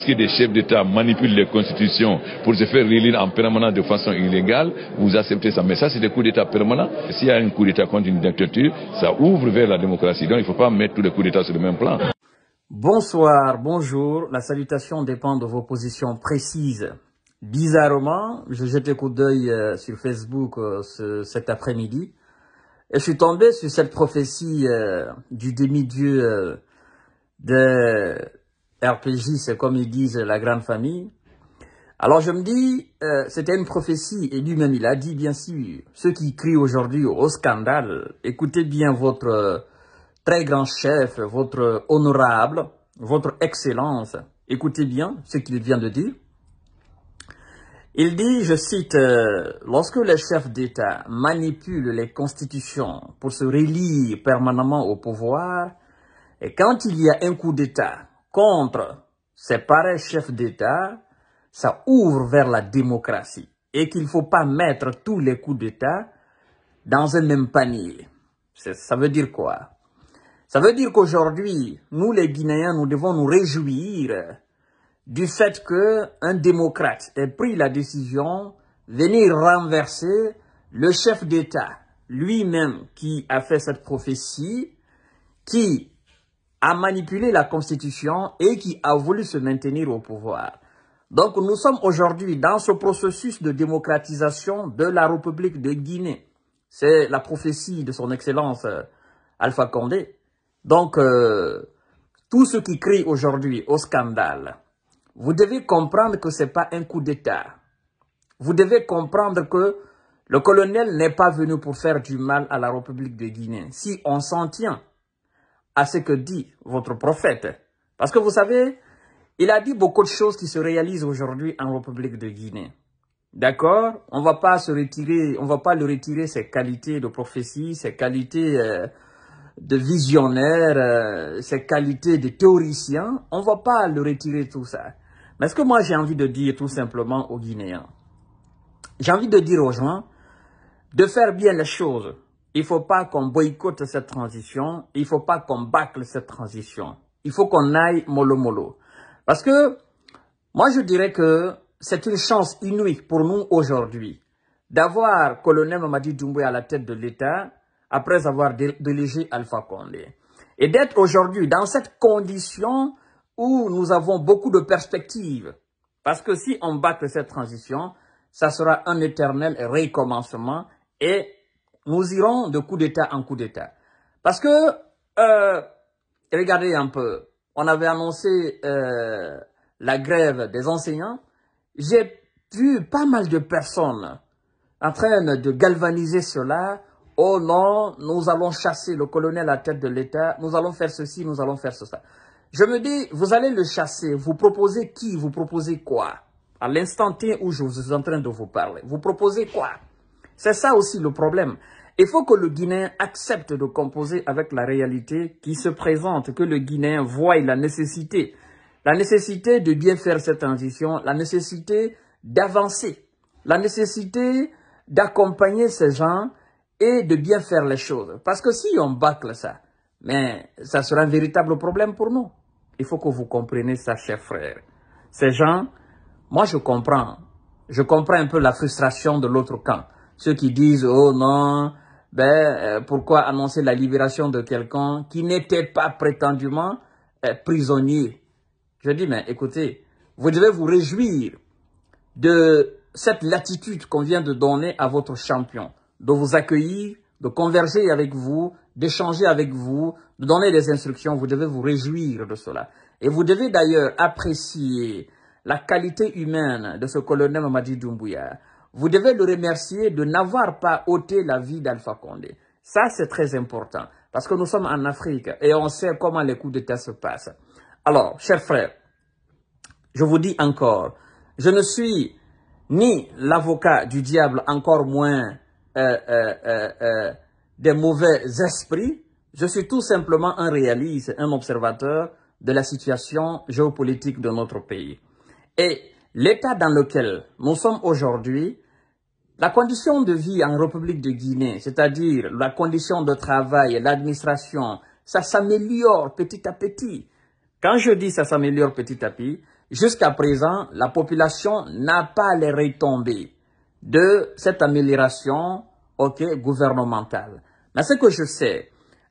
que des chefs d'État manipulent les constitutions pour se faire réélire en permanence de façon illégale, vous acceptez ça. Mais ça, c'est des coups d'État permanents. S'il y a un coup d'État contre une dictature, ça ouvre vers la démocratie. Donc, il ne faut pas mettre tous les coups d'État sur le même plan. Bonsoir, bonjour. La salutation dépend de vos positions précises. Bizarrement, je jette un coup d'œil euh, sur Facebook euh, cet après-midi et je suis tombé sur cette prophétie euh, du demi-dieu de RPJ, c'est comme ils disent la grande famille. Alors je me dis, euh, c'était une prophétie, et lui-même il a dit, bien sûr, ceux qui crient aujourd'hui au scandale, écoutez bien votre euh, très grand chef, votre honorable, votre excellence, écoutez bien ce qu'il vient de dire. Il dit, je cite, euh, lorsque les chefs d'État manipulent les constitutions pour se relier permanemment au pouvoir, et quand il y a un coup d'État, contre ces pareils chefs d'État, ça ouvre vers la démocratie et qu'il ne faut pas mettre tous les coups d'État dans un même panier. Ça veut dire quoi Ça veut dire qu'aujourd'hui, nous les Guinéens, nous devons nous réjouir du fait qu'un démocrate ait pris la décision de venir renverser le chef d'État lui-même qui a fait cette prophétie, qui a manipulé la Constitution et qui a voulu se maintenir au pouvoir. Donc nous sommes aujourd'hui dans ce processus de démocratisation de la République de Guinée. C'est la prophétie de son Excellence euh, Alpha Condé. Donc euh, tout ce qui crie aujourd'hui au scandale, vous devez comprendre que ce n'est pas un coup d'État. Vous devez comprendre que le colonel n'est pas venu pour faire du mal à la République de Guinée. Si on s'en tient à ce que dit votre prophète. Parce que vous savez, il a dit beaucoup de choses qui se réalisent aujourd'hui en République de Guinée. D'accord On va pas se retirer, on va pas le retirer ses qualités de prophétie, ses qualités euh, de visionnaire, euh, ses qualités de théoricien. On va pas le retirer tout ça. Mais ce que moi j'ai envie de dire tout simplement aux Guinéens, j'ai envie de dire aux gens de faire bien les choses. Il ne faut pas qu'on boycotte cette transition. Il ne faut pas qu'on bâcle cette transition. Il faut qu'on aille mollo-mollo. Parce que moi, je dirais que c'est une chance inouïe pour nous aujourd'hui d'avoir colonel Mamadi Doumboué à la tête de l'État après avoir délégé Alpha Condé. Et d'être aujourd'hui dans cette condition où nous avons beaucoup de perspectives. Parce que si on bâcle cette transition, ça sera un éternel recommencement et nous irons de coup d'État en coup d'État. Parce que, euh, regardez un peu, on avait annoncé euh, la grève des enseignants. J'ai vu pas mal de personnes en train de galvaniser cela. Oh non, nous allons chasser le colonel à la tête de l'État, nous allons faire ceci, nous allons faire cela. Je me dis, vous allez le chasser, vous proposez qui, vous proposez quoi À l'instant où je suis en train de vous parler, vous proposez quoi c'est ça aussi le problème. Il faut que le Guinéen accepte de composer avec la réalité qui se présente, que le Guinéen voie la nécessité, la nécessité de bien faire cette transition, la nécessité d'avancer, la nécessité d'accompagner ces gens et de bien faire les choses. Parce que si on bâcle ça, mais ça sera un véritable problème pour nous. Il faut que vous compreniez ça, chers frères. Ces gens, moi je comprends, je comprends un peu la frustration de l'autre camp. Ceux qui disent, oh non, ben, euh, pourquoi annoncer la libération de quelqu'un qui n'était pas prétendument euh, prisonnier Je dis, mais écoutez, vous devez vous réjouir de cette latitude qu'on vient de donner à votre champion, de vous accueillir, de converger avec vous, d'échanger avec vous, de donner des instructions. Vous devez vous réjouir de cela. Et vous devez d'ailleurs apprécier la qualité humaine de ce colonel Mamadi Doumbouya, vous devez le remercier de n'avoir pas ôté la vie d'Alpha Condé. Ça, c'est très important parce que nous sommes en Afrique et on sait comment les coups d'État se passent. Alors, chers frères, je vous dis encore, je ne suis ni l'avocat du diable, encore moins euh, euh, euh, des mauvais esprits. Je suis tout simplement un réaliste, un observateur de la situation géopolitique de notre pays. Et l'état dans lequel nous sommes aujourd'hui la condition de vie en République de Guinée, c'est-à-dire la condition de travail, l'administration, ça s'améliore petit à petit. Quand je dis ça s'améliore petit à petit, jusqu'à présent, la population n'a pas les retombées de cette amélioration gouvernementale. Mais ce que je sais,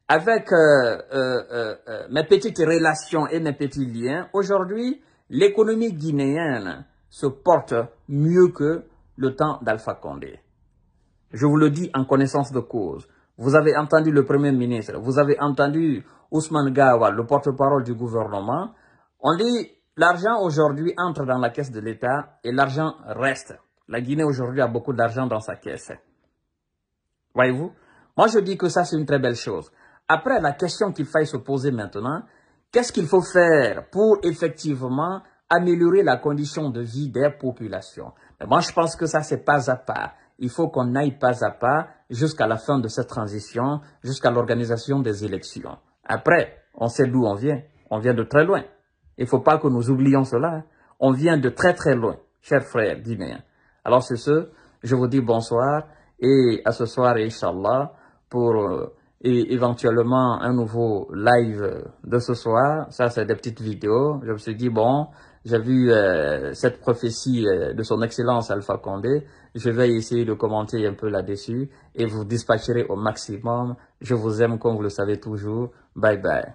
avec euh, euh, euh, mes petites relations et mes petits liens, aujourd'hui, l'économie guinéenne se porte mieux que le temps d'Alpha Condé. Je vous le dis en connaissance de cause. Vous avez entendu le Premier ministre, vous avez entendu Ousmane Gawa, le porte-parole du gouvernement. On dit l'argent aujourd'hui entre dans la caisse de l'État et l'argent reste. La Guinée aujourd'hui a beaucoup d'argent dans sa caisse. Voyez-vous Moi je dis que ça c'est une très belle chose. Après, la question qu'il faille se poser maintenant, qu'est-ce qu'il faut faire pour effectivement améliorer la condition de vie des populations moi, je pense que ça, c'est pas à pas. Il faut qu'on aille pas à pas jusqu'à la fin de cette transition, jusqu'à l'organisation des élections. Après, on sait d'où on vient. On vient de très loin. Il ne faut pas que nous oublions cela. Hein. On vient de très très loin, chers frères guinéens. Alors c'est ce, je vous dis bonsoir et à ce soir, Inch'Allah, pour euh, éventuellement un nouveau live de ce soir. Ça, c'est des petites vidéos. Je me suis dit, bon, j'ai vu euh, cette prophétie euh, de son excellence Alpha Condé. Je vais essayer de commenter un peu là-dessus et vous dispatcherez au maximum. Je vous aime comme vous le savez toujours. Bye bye.